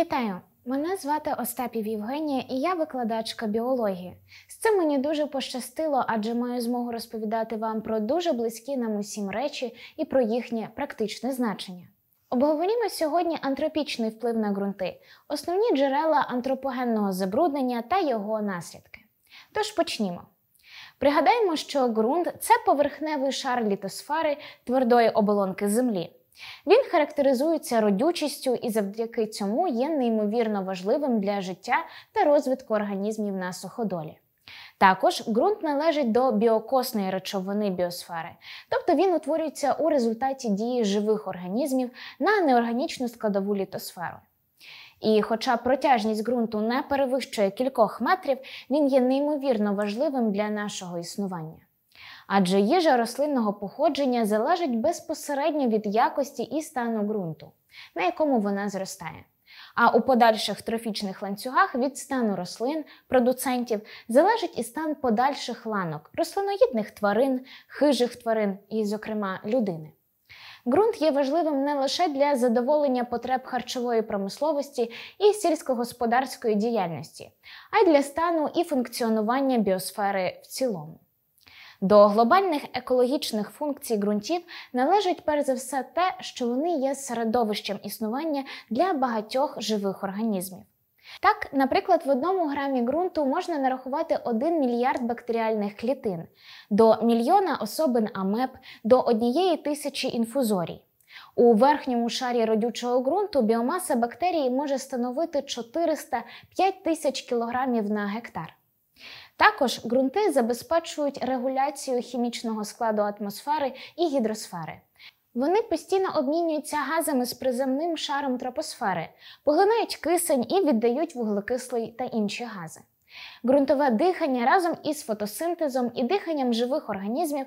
Вітаю! Мене звати Остапів Євгенія і я викладачка біології. З цим мені дуже пощастило, адже маю змогу розповідати вам про дуже близькі нам усім речі і про їхнє практичне значення. Обговорімо сьогодні антропічний вплив на ґрунти, основні джерела антропогенного забруднення та його наслідки. Тож почнімо. Пригадаємо, що ґрунт це поверхневий шар літосфери твердої оболонки землі. Він характеризується родючістю і завдяки цьому є неймовірно важливим для життя та розвитку організмів на суходолі. Також ґрунт належить до біокосної речовини біосфери, тобто він утворюється у результаті дії живих організмів на неорганічну складову літосферу. І хоча протяжність ґрунту не перевищує кількох метрів, він є неймовірно важливим для нашого існування адже їжа рослинного походження залежить безпосередньо від якості і стану ґрунту, на якому вона зростає. А у подальших трофічних ланцюгах від стану рослин, продуцентів залежить і стан подальших ланок, рослиноїдних тварин, хижих тварин і, зокрема, людини. Ґрунт є важливим не лише для задоволення потреб харчової промисловості і сільськогосподарської діяльності, а й для стану і функціонування біосфери в цілому. До глобальних екологічних функцій ґрунтів належить перш за все те, що вони є середовищем існування для багатьох живих організмів. Так, наприклад, в одному грамі ґрунту можна нарахувати 1 мільярд бактеріальних клітин, до мільйона особин амеп, до однієї тисячі інфузорій. У верхньому шарі родючого ґрунту біомаса бактерій може становити 405 тисяч кілограмів на гектар. Також ґрунти забезпечують регуляцію хімічного складу атмосфери і гідросфери. Вони постійно обмінюються газами з приземним шаром тропосфери, поглинають кисень і віддають вуглекислий та інші гази. Ґрунтове дихання разом із фотосинтезом і диханням живих організмів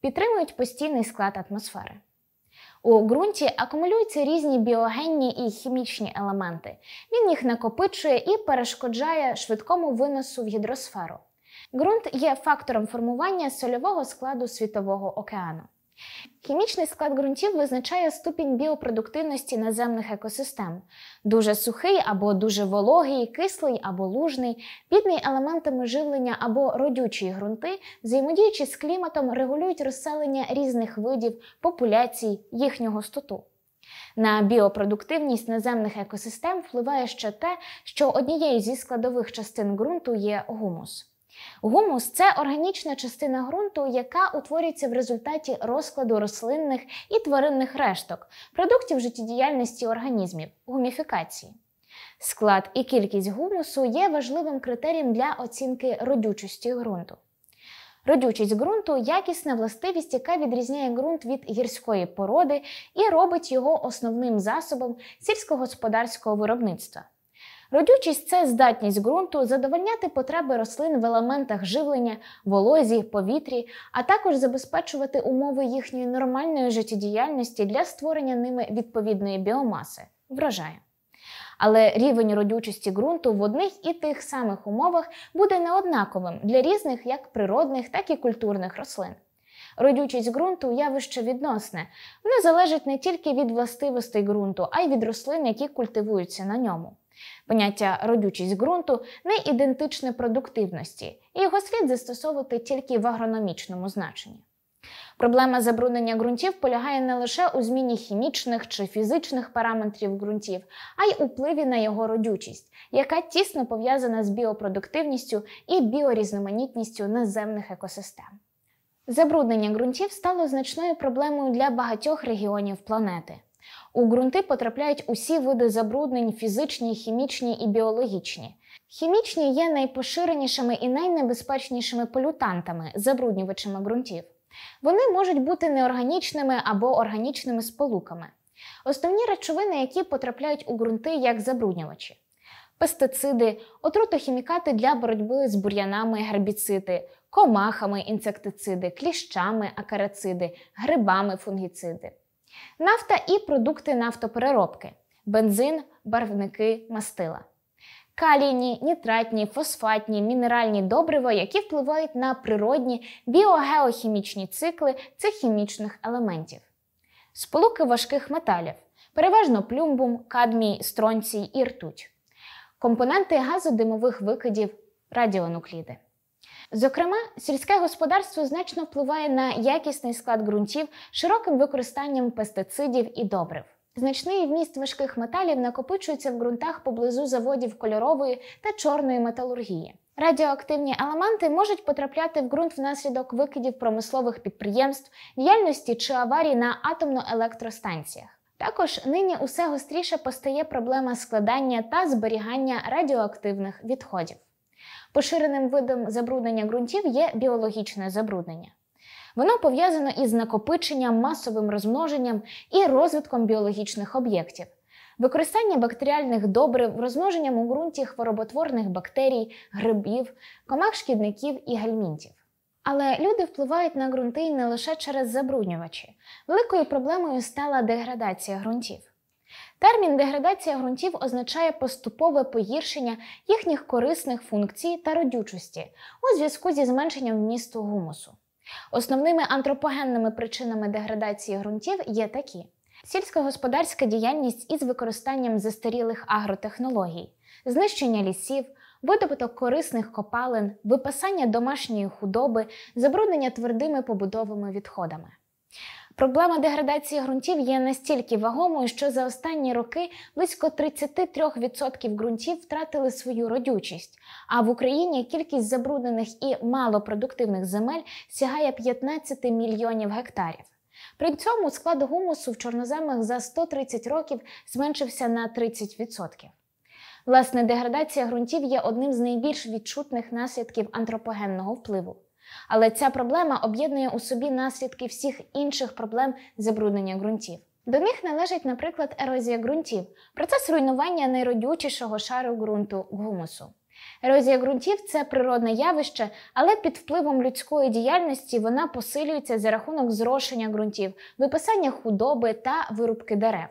підтримують постійний склад атмосфери. У ґрунті акумулюються різні біогенні і хімічні елементи. Він їх накопичує і перешкоджає швидкому виносу в гідросферу. Ґрунт є фактором формування сольового складу світового океану. Хімічний склад ґрунтів визначає ступінь біопродуктивності наземних екосистем. Дуже сухий або дуже вологий, кислий або лужний, бідний елементами живлення або родючі ґрунти, взаємодіючи з кліматом, регулюють розселення різних видів, популяцій, їхнього стоту. На біопродуктивність наземних екосистем впливає ще те, що однією зі складових частин ґрунту є гумус. Гумус це органічна частина ґрунту, яка утворюється в результаті розкладу рослинних і тваринних решток, продуктів життєдіяльності організмів, гуміфікації. Склад і кількість гумусу є важливим критерієм для оцінки родючості ґрунту. Родючість ґрунту якісна властивість, яка відрізняє ґрунт від гірської породи і робить його основним засобом сільськогосподарського виробництва. Родючість це здатність ґрунту задовольняти потреби рослин в елементах живлення, волозі, повітрі, а також забезпечувати умови їхньої нормальної життєдіяльності для створення ними відповідної біомаси Вражає Але рівень родючості ґрунту в одних і тих самих умовах буде неоднаковим для різних як природних, так і культурних рослин. Родючість ґрунту явище відносне, воно залежить не тільки від властивостей ґрунту, а й від рослин, які культивуються на ньому. Поняття родючість ґрунту не ідентичне продуктивності, і його слід застосовувати тільки в агрономічному значенні. Проблема забруднення ґрунтів полягає не лише у зміні хімічних чи фізичних параметрів ґрунтів, а й впливі на його родючість, яка тісно пов'язана з біопродуктивністю і біорізноманітністю наземних екосистем. Забруднення ґрунтів стало значною проблемою для багатьох регіонів планети. У ґрунти потрапляють усі види забруднень фізичні, хімічні і біологічні. Хімічні є найпоширенішими і найнебезпечнішими полютантами, забруднювачами ґрунтів. Вони можуть бути неорганічними або органічними сполуками. Основні речовини, які потрапляють у ґрунти як забруднювачі. Пестициди, отрутохімікати для боротьби з бур'янами, гербіциди, комахами інсектициди, кліщами акарациди, грибами фунгіциди нафта і продукти нафтопереробки, бензин, барвники, мастила, калійні, нітратні, фосфатні, мінеральні добрива, які впливають на природні біогеохімічні цикли цих хімічних елементів, сполуки важких металів, переважно плюмбум, кадмій, стронцій і ртуть, компоненти газодимових викидів, радіонукліди. Зокрема, сільське господарство значно впливає на якісний склад ґрунтів широким використанням пестицидів і добрив. Значний вміст важких металів накопичується в ґрунтах поблизу заводів кольорової та чорної металургії. Радіоактивні елементи можуть потрапляти в ґрунт внаслідок викидів промислових підприємств, діяльності чи аварій на атомно-електростанціях. Також нині усе гостріше постає проблема складання та зберігання радіоактивних відходів. Поширеним видом забруднення ґрунтів є біологічне забруднення. Воно пов'язано із накопиченням, масовим розмноженням і розвитком біологічних об'єктів. Використання бактеріальних добрив, розмноженням у ґрунті хвороботворних бактерій, грибів, комах шкідників і гельмінтів. Але люди впливають на ґрунти не лише через забруднювачі. Великою проблемою стала деградація ґрунтів. Термін деградація ґрунтів означає поступове погіршення їхніх корисних функцій та родючості у зв'язку зі зменшенням вмісту гумусу. Основними антропогенними причинами деградації ґрунтів є такі: сільськогосподарська діяльність із використанням застарілих агротехнологій, знищення лісів. Видобуток корисних копалин, випасання домашньої худоби, забруднення твердими побутовими відходами. Проблема деградації ґрунтів є настільки вагомою, що за останні роки близько 33% ґрунтів втратили свою родючість. А в Україні кількість забруднених і малопродуктивних земель сягає 15 мільйонів гектарів. При цьому склад гумусу в чорноземах за 130 років зменшився на 30%. Власне, деградація ґрунтів є одним з найбільш відчутних наслідків антропогенного впливу. Але ця проблема об'єднує у собі наслідки всіх інших проблем забруднення ґрунтів. До них належить, наприклад, ерозія ґрунтів, процес руйнування найродючішого шару ґрунту гумусу. Ерозія ґрунтів це природне явище, але під впливом людської діяльності вона посилюється за рахунок зрошення ґрунтів, виписання худоби та вирубки дерев.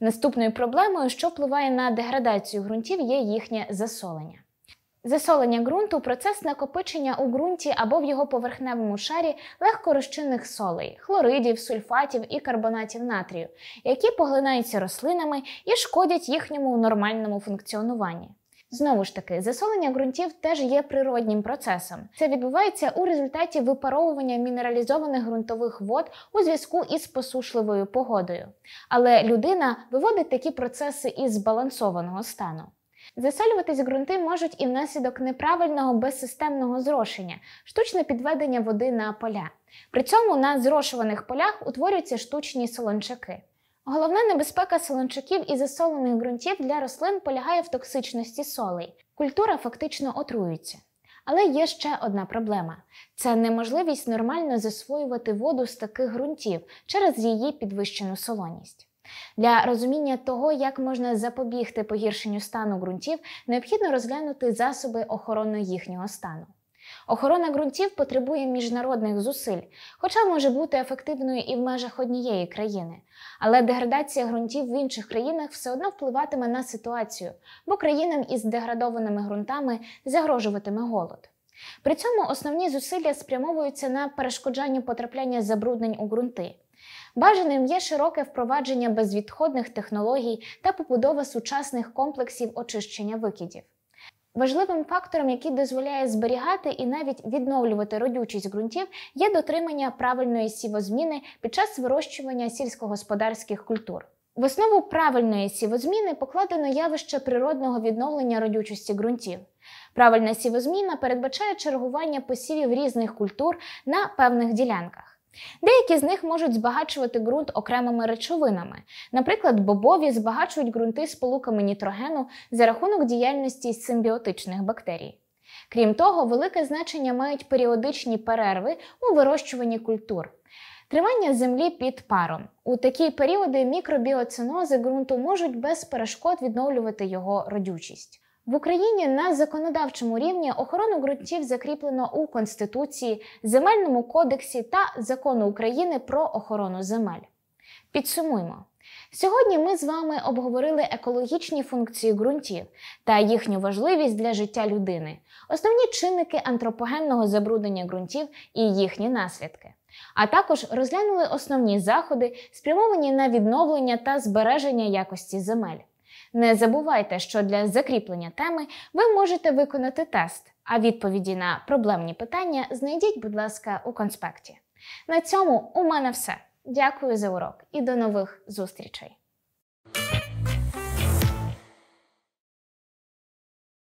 Наступною проблемою, що впливає на деградацію ґрунтів, є їхнє засолення. Засолення ґрунту процес накопичення у ґрунті або в його поверхневому шарі легкорозчинних солей, хлоридів, сульфатів і карбонатів натрію, які поглинаються рослинами і шкодять їхньому нормальному функціонуванні. Знову ж таки, засолення ґрунтів теж є природнім процесом. Це відбувається у результаті випаровування мінералізованих ґрунтових вод у зв'язку із посушливою погодою. Але людина виводить такі процеси із збалансованого стану. Засолюватись ґрунти можуть і внаслідок неправильного безсистемного зрошення, штучне підведення води на поля. При цьому на зрошуваних полях утворюються штучні солончаки. Головна небезпека солончаків і засолених ґрунтів для рослин полягає в токсичності солей. Культура фактично отруюється. Але є ще одна проблема: це неможливість нормально засвоювати воду з таких ґрунтів через її підвищену солоність. Для розуміння того, як можна запобігти погіршенню стану ґрунтів, необхідно розглянути засоби охорони їхнього стану. Охорона ґрунтів потребує міжнародних зусиль, хоча може бути ефективною і в межах однієї країни. Але деградація ґрунтів в інших країнах все одно впливатиме на ситуацію, бо країнам із деградованими ґрунтами загрожуватиме голод. При цьому основні зусилля спрямовуються на перешкоджання потрапляння забруднень у ґрунти. Бажаним є широке впровадження безвідходних технологій та побудова сучасних комплексів очищення викидів. Важливим фактором, який дозволяє зберігати і навіть відновлювати родючість ґрунтів, є дотримання правильної сівозміни під час вирощування сільськогосподарських культур. В основу правильної сівозміни покладено явище природного відновлення родючості ґрунтів. Правильна сівозміна передбачає чергування посівів різних культур на певних ділянках. Деякі з них можуть збагачувати ґрунт окремими речовинами. Наприклад, бобові збагачують ґрунти сполуками нітрогену за рахунок діяльності симбіотичних бактерій. Крім того, велике значення мають періодичні перерви у вирощуванні культур. Тримання землі під паром. У такі періоди мікробіоцинози ґрунту можуть без перешкод відновлювати його родючість. В Україні на законодавчому рівні охорону ґрунтів закріплено у Конституції, Земельному кодексі та закону України про охорону земель. Підсумуємо. Сьогодні ми з вами обговорили екологічні функції ґрунтів та їхню важливість для життя людини, основні чинники антропогенного забруднення ґрунтів і їхні наслідки. А також розглянули основні заходи, спрямовані на відновлення та збереження якості земель. Не забувайте, що для закріплення теми ви можете виконати тест, а відповіді на проблемні питання знайдіть, будь ласка, у конспекті. На цьому у мене все. Дякую за урок і до нових зустрічей!